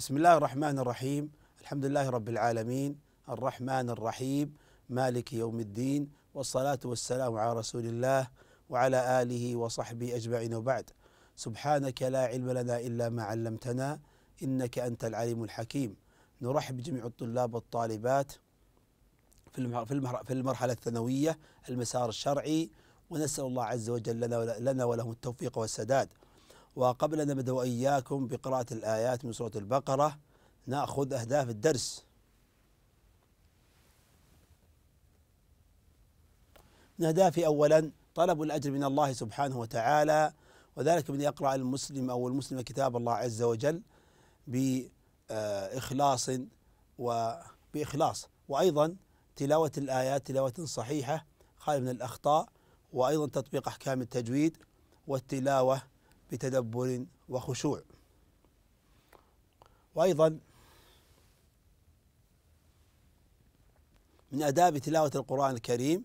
بسم الله الرحمن الرحيم الحمد لله رب العالمين الرحمن الرحيم مالك يوم الدين والصلاة والسلام على رسول الله وعلى آله وصحبه أجمعين وبعد سبحانك لا علم لنا إلا ما علمتنا إنك أنت العليم الحكيم نرحب بجميع الطلاب والطالبات في في المرحلة الثانوية المسار الشرعي ونسأل الله عز وجل لنا ولهم التوفيق والسداد وقبل أن نبدأ وإياكم بقراءة الآيات من سورة البقرة نأخذ أهداف الدرس من أولا طلب الأجر من الله سبحانه وتعالى وذلك من يقرأ المسلم أو المسلمة كتاب الله عز وجل بإخلاص وبإخلاص وأيضا تلاوة الآيات تلاوة صحيحة خالية من الأخطاء وأيضا تطبيق أحكام التجويد والتلاوة بتدبر وخشوع وأيضا من آداب تلاوة القرآن الكريم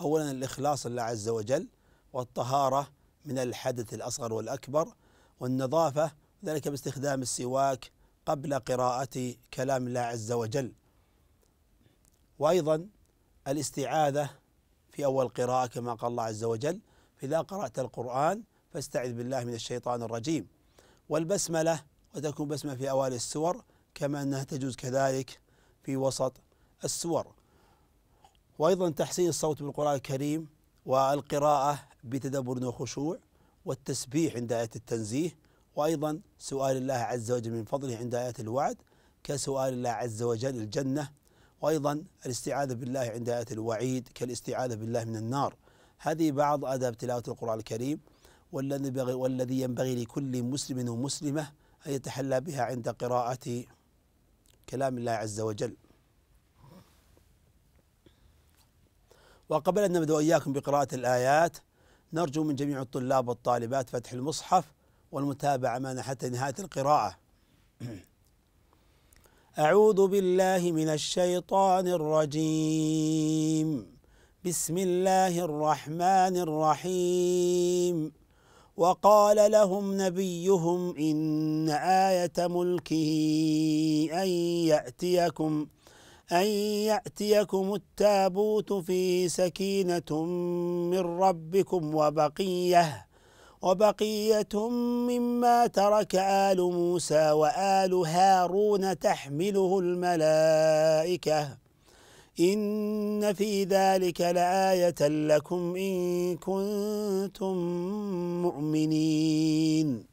أولا الإخلاص لله عز وجل والطهارة من الحدث الأصغر والأكبر والنظافة ذلك باستخدام السواك قبل قراءة كلام الله عز وجل وأيضا الاستعاذة في أول قراءة كما قال الله عز وجل إذا قرأت القرآن فاستعذ بالله من الشيطان الرجيم والبسملة وتكون بسمة في أوائل السور كما أنها تجوز كذلك في وسط السور وأيضا تحسين الصوت بالقرآن الكريم والقراءة بتدبر وخشوع والتسبيح عند آية التنزيه وأيضا سؤال الله عز وجل من فضله عند آية الوعد كسؤال الله عز وجل الجنة وأيضا الاستعاذة بالله عند آية الوعيد كالاستعاذة بالله من النار هذه بعض آداب تلاوة القرآن الكريم والذي ينبغي, والذي ينبغي لكل مسلم ومسلمة أن يتحلى بها عند قراءة كلام الله عز وجل وقبل أن نبدأ إياكم بقراءة الآيات نرجو من جميع الطلاب والطالبات فتح المصحف والمتابعة معنا حتى نهاية القراءة أعوذ بالله من الشيطان الرجيم بسم الله الرحمن الرحيم وقال لهم نبيهم إن آية ملكه أن يأتيكم أن يأتيكم التابوت في سكينة من ربكم وبقية وبقية مما ترك آل موسى وآل هارون تحمله الملائكة إن في ذلك لآية لكم إن كنتم مؤمنين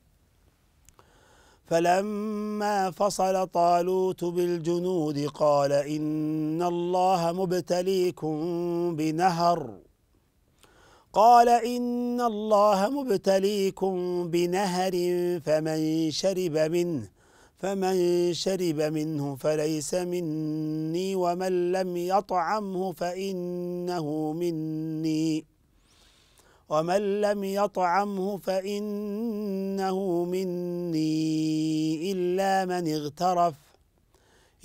فلما فصل طالوت بالجنود قال إن الله مبتليكم بنهر قال إن الله مبتليكم بنهر فمن شرب منه فمن شرب منه فليس مني ومن لم يطعمه فإنه مني ومن لم يطعمه فإنه مني إلا من اغترف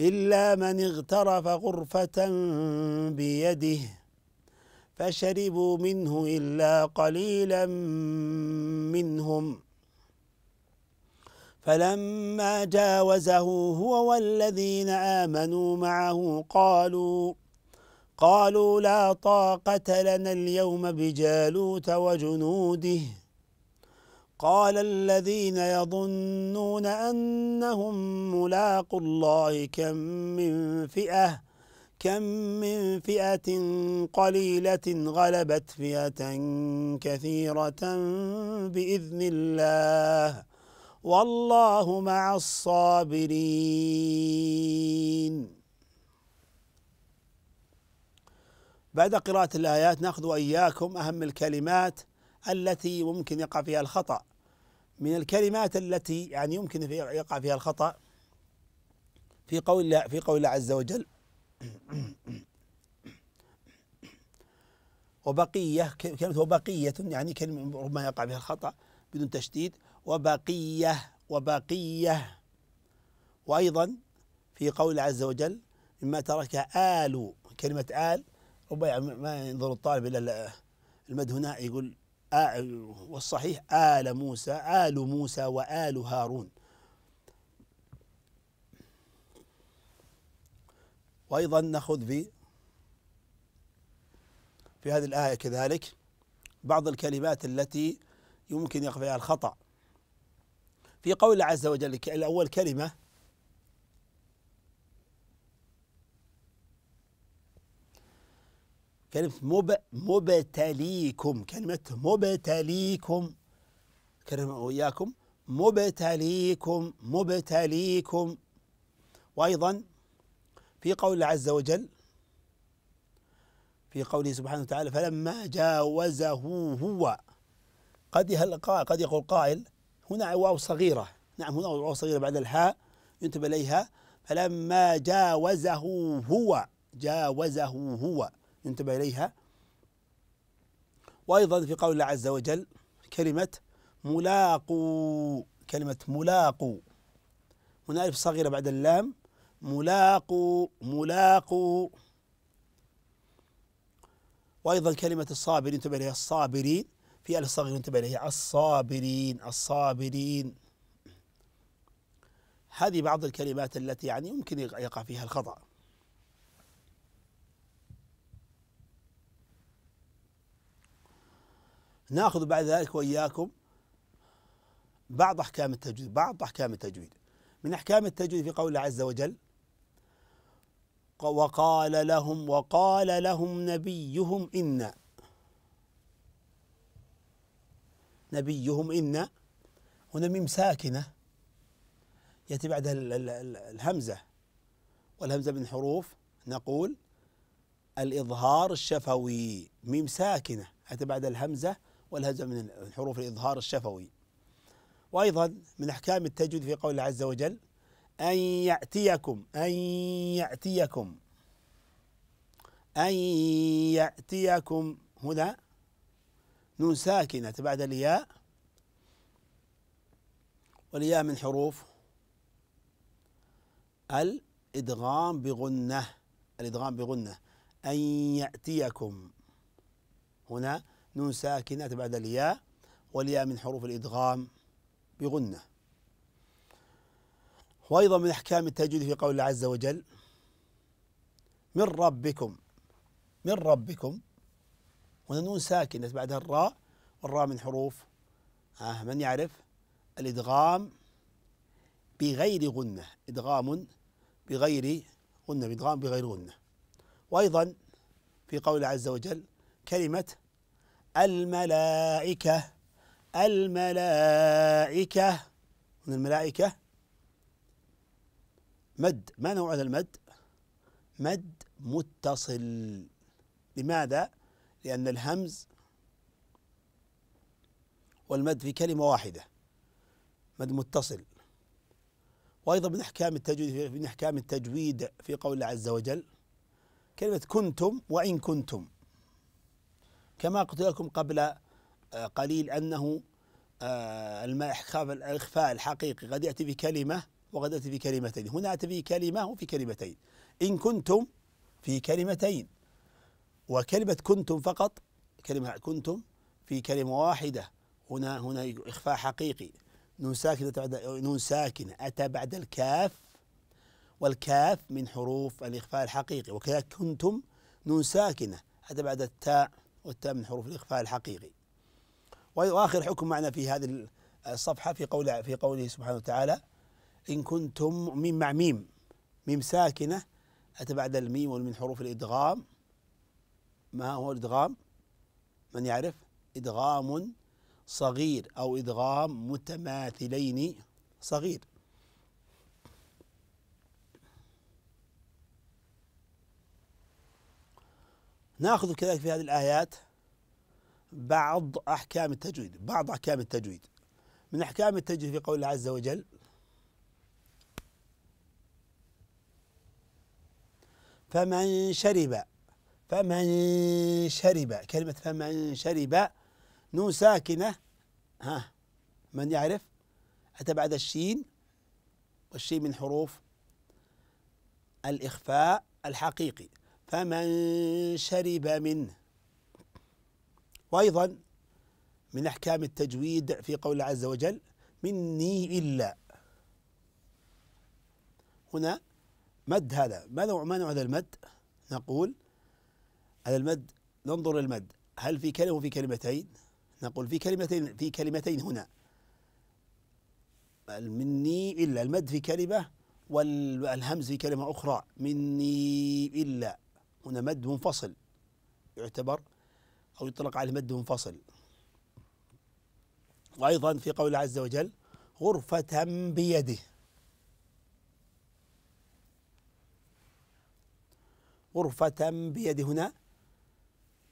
إلا من اغترف غرفة بيده فشربوا منه إلا قليلا منهم ۖ فلما جاوزه هو والذين آمنوا معه قالوا قالوا لا طاقة لنا اليوم بجالوت وجنوده قال الذين يظنون أنهم ملاق الله كم من فئة كم من فئة قليلة غلبت فئة كثيرة بإذن الله والله مع الصابرين بعد قراءة الآيات نأخذ وإياكم أهم الكلمات التي ممكن يقع فيها الخطأ من الكلمات التي يعني يمكن يقع فيها الخطأ في قول الله في قول الله عز وجل وبقية كلمة وبقية يعني كلمة ربما يقع فيها الخطأ بدون تشديد وبقية وبقية وأيضا في قول عز وجل مما ترك آل كلمة آل ربما يعني ما ينظر الطالب إلى المد هنا يقول والصحيح آل موسى آل موسى وآل هارون وأيضا نأخذ في في هذه الآية كذلك بعض الكلمات التي يمكن يقع فيها الخطأ في قول الله عز وجل الأول كلمة كلمة مب مبتليكم كلمة مبتليكم كلمة وإياكم مبتليكم مبتليكم وأيضا في قول الله عز وجل في قوله سبحانه وتعالى فلما جاوزه هو قد قد يقول قائل هنا واو صغيرة نعم هنا واو صغيرة بعد الهاء ينتبه إليها فلما جاوزه هو جاوزه هو ينتبه إليها وأيضا في قول الله عز وجل كلمة ملاقو كلمة ملاقو هنا ألف صغيرة بعد اللام ملاقو ملاقو وأيضا كلمة الصابرين انتبه إليها الصابرين في ألف صغير انتبه لها الصابرين الصابرين هذه بعض الكلمات التي يعني يمكن يقع فيها الخطأ ناخذ بعد ذلك وإياكم بعض أحكام التجويد بعض أحكام التجويد من أحكام التجويد في قول الله عز وجل وقال لهم وقال لهم نبيهم إنا نبيهم إن هنا ميم ساكنة يأتي بعدها الهمزة والهمزة من حروف نقول الإظهار الشفوي ميم ساكنة يأتي بعدها الهمزة والهمزة من حروف الإظهار الشفوي وأيضا من أحكام التجويد في قول الله عز وجل أن يأتيكم أن يأتيكم أن يأتيكم هنا نون ساكنة بعد الياء والياء من حروف الإدغام بغنة الإدغام بغنة أن يأتيكم هنا نون ساكنة بعد الياء والياء من حروف الإدغام بغنة وأيضا من أحكام التجويد في قول الله عز وجل من ربكم من ربكم وهنا نون ساكنة بعدها الراء والراء من حروف آه من يعرف الإدغام بغير غنة إدغام بغير غنة إدغام بغير غنة وأيضا في قول عز وجل كلمة الملائكة الملائكة من الملائكة مد ما نوع هذا المد مد متصل لماذا لأن الهمز والمد في كلمة واحدة مد متصل وأيضا من أحكام التجويد من أحكام التجويد في قول الله عز وجل كلمة كنتم وإن كنتم كما قلت لكم قبل آه، قليل أنه آه، الإخفاء الحقيقي قد يأتي بكلمة وقد يأتي بكلمتين هنا أتي بكلمة وفي كلمتين إن كنتم في كلمتين وكلمة كنتم فقط كلمة كنتم في كلمة واحدة هنا هنا إخفاء حقيقي نون ساكنة بعد نون ساكنة أتى بعد الكاف والكاف من حروف الإخفاء الحقيقي وكذلك كنتم نون ساكنة أتى بعد التاء والتاء من حروف الإخفاء الحقيقي وآخر حكم معنا في هذه الصفحة في قول في قوله سبحانه وتعالى إن كنتم ميم مع ميم ميم ساكنة أتى بعد الميم ومن حروف الإدغام ما هو الادغام من يعرف ادغام صغير او ادغام متماثلين صغير ناخذ كذلك في هذه الايات بعض احكام التجويد بعض احكام التجويد من احكام التجويد في قول الله عز وجل فمن شرب فمن شرب كلمة فمن شرب نون ساكنة ها من يعرف أتى بعد الشين والشين من حروف الإخفاء الحقيقي فمن شرب منه وأيضا من أحكام التجويد في قول عز وجل مني إلا هنا مد هذا ما نوع ما نوع هذا المد نقول هذا المد ننظر للمد هل في كلمة وفي كلمتين نقول في كلمتين في كلمتين هنا مني إلا المد في كلمة والهمز في كلمة أخرى مني إلا هنا مد منفصل يعتبر أو يطلق عليه مد منفصل وأيضا في قول الله عز وجل غرفة بيده غرفة بيده هنا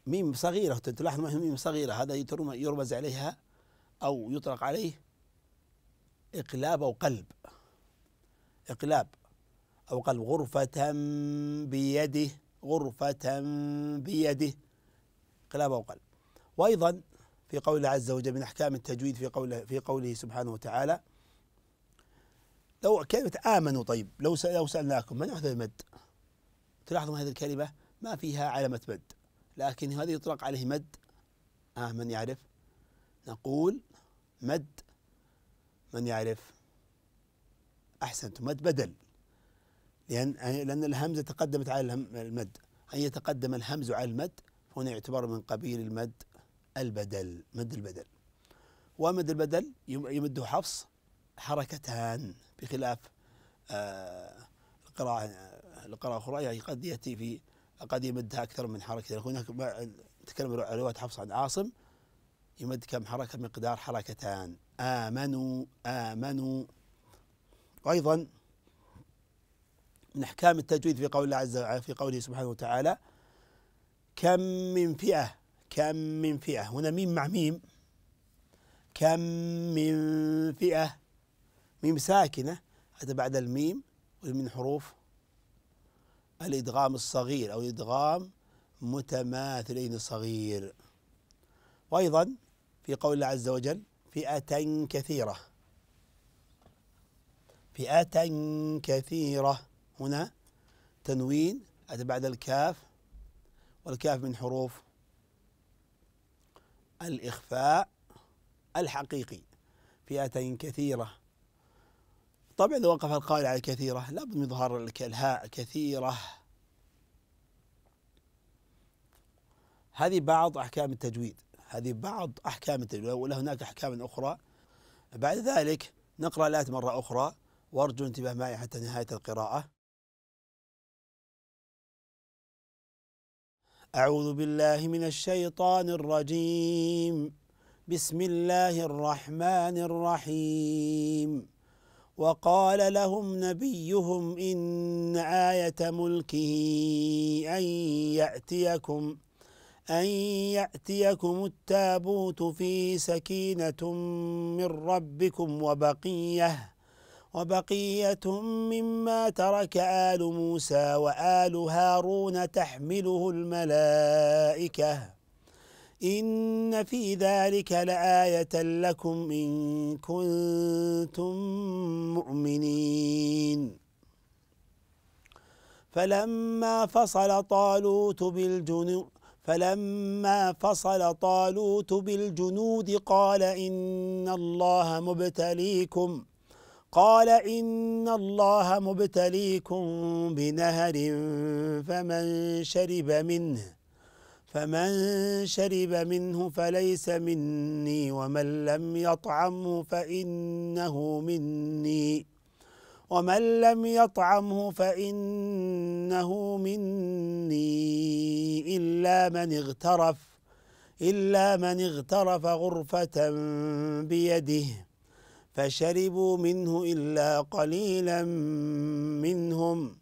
ميم صغيرة تلاحظ ميم صغيرة هذا يرمز عليها أو يطلق عليه إقلاب أو قلب إقلاب أو قلب غرفة بيده غرفة بيده إقلاب أو قلب وأيضا في قوله عز وجل من أحكام التجويد في قوله في قوله سبحانه وتعالى لو كلمة آمنوا طيب لو لو سألناكم من أحدث المد تلاحظون هذه الكلمة ما فيها علامة مد لكن هذا يطلق عليه مد آه من يعرف نقول مد من يعرف أحسنت مد بدل لأن لأن الهمزة تقدمت على المد أن يتقدم الهمز على المد هنا يعتبر من قبيل المد البدل مد البدل ومد البدل يمده حفص حركتان بخلاف آه القراءة آه، القراءة الأخرى يعني قد يأتي في قد يمدها اكثر من حركه يعني هناك تكلم روايه حفص عن عاصم يمد كم حركه مقدار حركتان امنوا امنوا وايضا من احكام التجويد في قول الله عز وجل في قوله سبحانه وتعالى كم من فئه كم من فئه هنا ميم مع ميم كم من فئه ميم ساكنه هذا بعد الميم ومن حروف الإدغام الصغير أو إدغام متماثلين صغير وأيضا في قول الله عز وجل فئة كثيرة فئة كثيرة هنا تنوين أتى بعد الكاف والكاف من حروف الإخفاء الحقيقي فئة كثيرة طبعا إذا وقف القائل على كثيرة لابد من إظهار الهاء كثيرة هذه بعض أحكام التجويد هذه بعض أحكام التجويد ولا هناك أحكام أخرى بعد ذلك نقرأ الايه مرة أخرى وأرجو انتباه معي حتى نهاية القراءة أعوذ بالله من الشيطان الرجيم بسم الله الرحمن الرحيم وقال لهم نبيهم إن آية ملكه أن يأتيكم أن يأتيكم التابوت في سكينة من ربكم وبقية وبقية مما ترك آل موسى وآل هارون تحمله الملائكة إن في ذلك لآية لكم إن كنتم مؤمنين فلما فصل طالوت بالجنود فلما فصل طالوت بالجنود قال إن الله مبتليكم قال إن الله مبتليكم بنهر فمن شرب منه فمن شرب منه فليس مني ومن لم يطعمه فإنه مني ومن لم يطعمه فإنه مني إلا من اغترف إلا من اغترف غرفة بيده فشربوا منه إلا قليلا منهم ۖ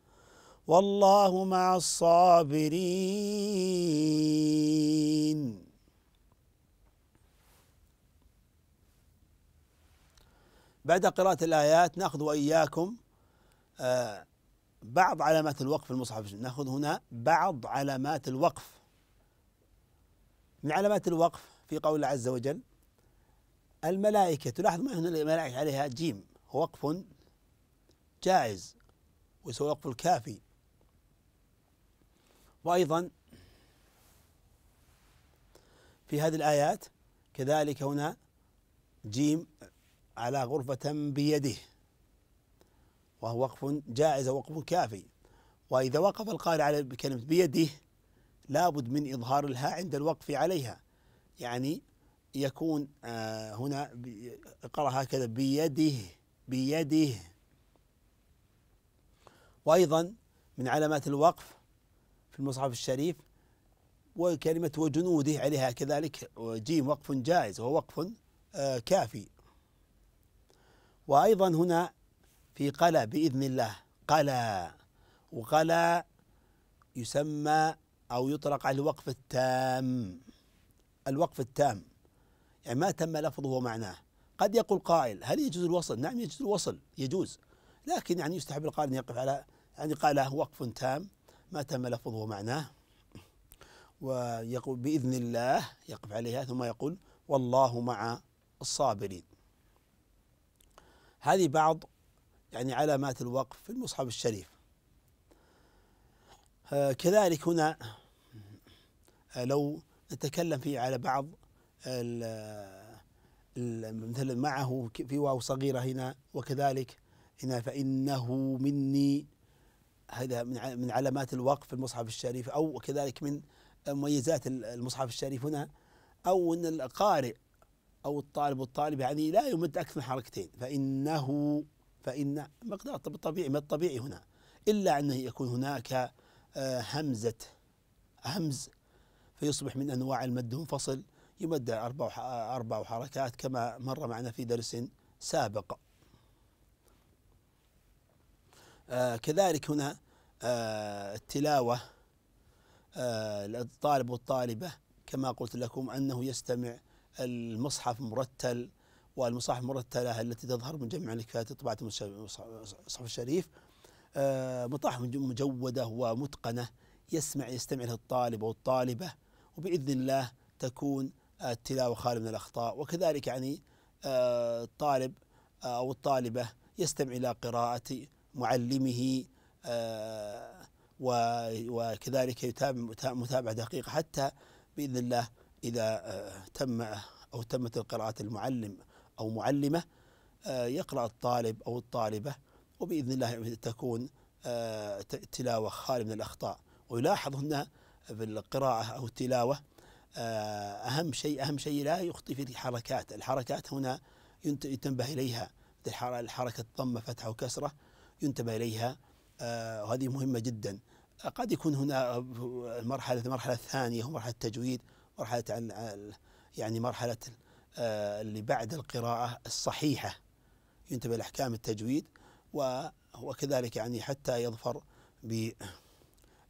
والله مع الصابرين بعد قراءة الآيات نأخذ وإياكم آه، بعض علامات الوقف في المصحف نأخذ هنا بعض علامات الوقف من علامات الوقف في قول الله عز وجل الملائكة تلاحظ ما هنا الملائكة عليها جيم وقف جائز ويسوى وقف الكافي وأيضا في هذه الآيات كذلك هنا جيم على غرفة بيده وهو وقف جائز وقف كافي وإذا وقف القارئ على بكلمة بيده لابد من إظهار الهاء عند الوقف عليها يعني يكون آه، هنا اقرأ هكذا بيده بيده وأيضا من علامات الوقف في المصحف الشريف وكلمة وجنوده عليها كذلك جيم وقف جائز وهو وقف آه، كافي وأيضا هنا في قلى بإذن الله قلى وقلى يسمى أو يطلق على الوقف التام الوقف التام يعني ما تم لفظه ومعناه قد يقول قائل هل يجوز الوصل نعم يجوز الوصل يجوز لكن يعني يستحب القائل أن يقف على يعني قال وقف تام ما تم لفظه ومعناه ويقول بإذن الله يقف عليها ثم يقول والله مع الصابرين هذه بعض يعني علامات الوقف في المصحف الشريف آه، كذلك هنا آه، لو نتكلم فيه على بعض مثلا معه في واو صغيرة هنا وكذلك هنا فإنه مني هذا من من علامات الوقف في المصحف الشريف او كذلك من مميزات المصحف الشريف هنا او ان القارئ او الطالب والطالبه يعني لا يمد اكثر من حركتين فانه فان مقدار الطبيعي ما الطبيعي هنا الا انه يكون هناك آه، همزه همز فيصبح من انواع المد منفصل يمد اربع اربع حركات كما مر معنا في درس سابق آه، كذلك هنا آه، التلاوة الطالب آه، والطالبة كما قلت لكم أنه يستمع المصحف مرتل والمصاحف المرتلة التي تظهر من جميع الكفاءات طبعة المصحف الشريف آه، مطاحف مجودة ومتقنة يسمع يستمع لها الطالب والطالبة وبإذن الله تكون التلاوة خالية من الأخطاء وكذلك يعني الطالب أو الطالبة يستمع إلى قراءة معلمه آه، وكذلك يتابع متابعة دقيقة حتى بإذن الله إذا آه، تم أو تمت القراءة المعلم أو معلمة آه، يقرأ الطالب أو الطالبة وبإذن الله تكون تلاوة خالية من الأخطاء ويلاحظ هنا في القراءة أو التلاوة أهم شيء أهم شيء لا يخطي في الحركات الحركات هنا ينتبه إليها الحركة الضمة فتحة وكسرة ينتبه إليها آه، وهذه مهمة جدا آه، قد يكون هنا المرحلة المرحلة الثانية هو مرحلة التجويد مرحلة عن يعني مرحلة آه، اللي بعد القراءة الصحيحة ينتبه لأحكام التجويد وكذلك يعني حتى يظفر ب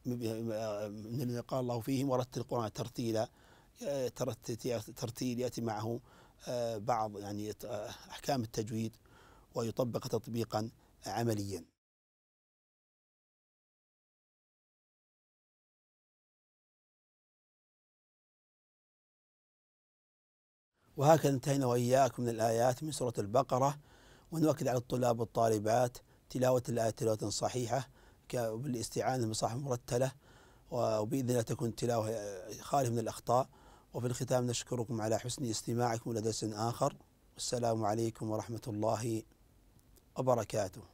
من الذي قال الله فيهم ورتل القرآن ترتيلا ترتيل يأتي معه بعض يعني أحكام التجويد ويطبق تطبيقا عمليا وهكذا انتهينا وإياكم من الآيات من سورة البقرة ونؤكد على الطلاب والطالبات تلاوة الايات تلاوة صحيحة بالاستعانة بصحف مرتلة وبإذن الله تكون تلاوة خالية من الأخطاء وفي الختام نشكركم على حسن استماعكم لدرس آخر والسلام عليكم ورحمة الله وبركاته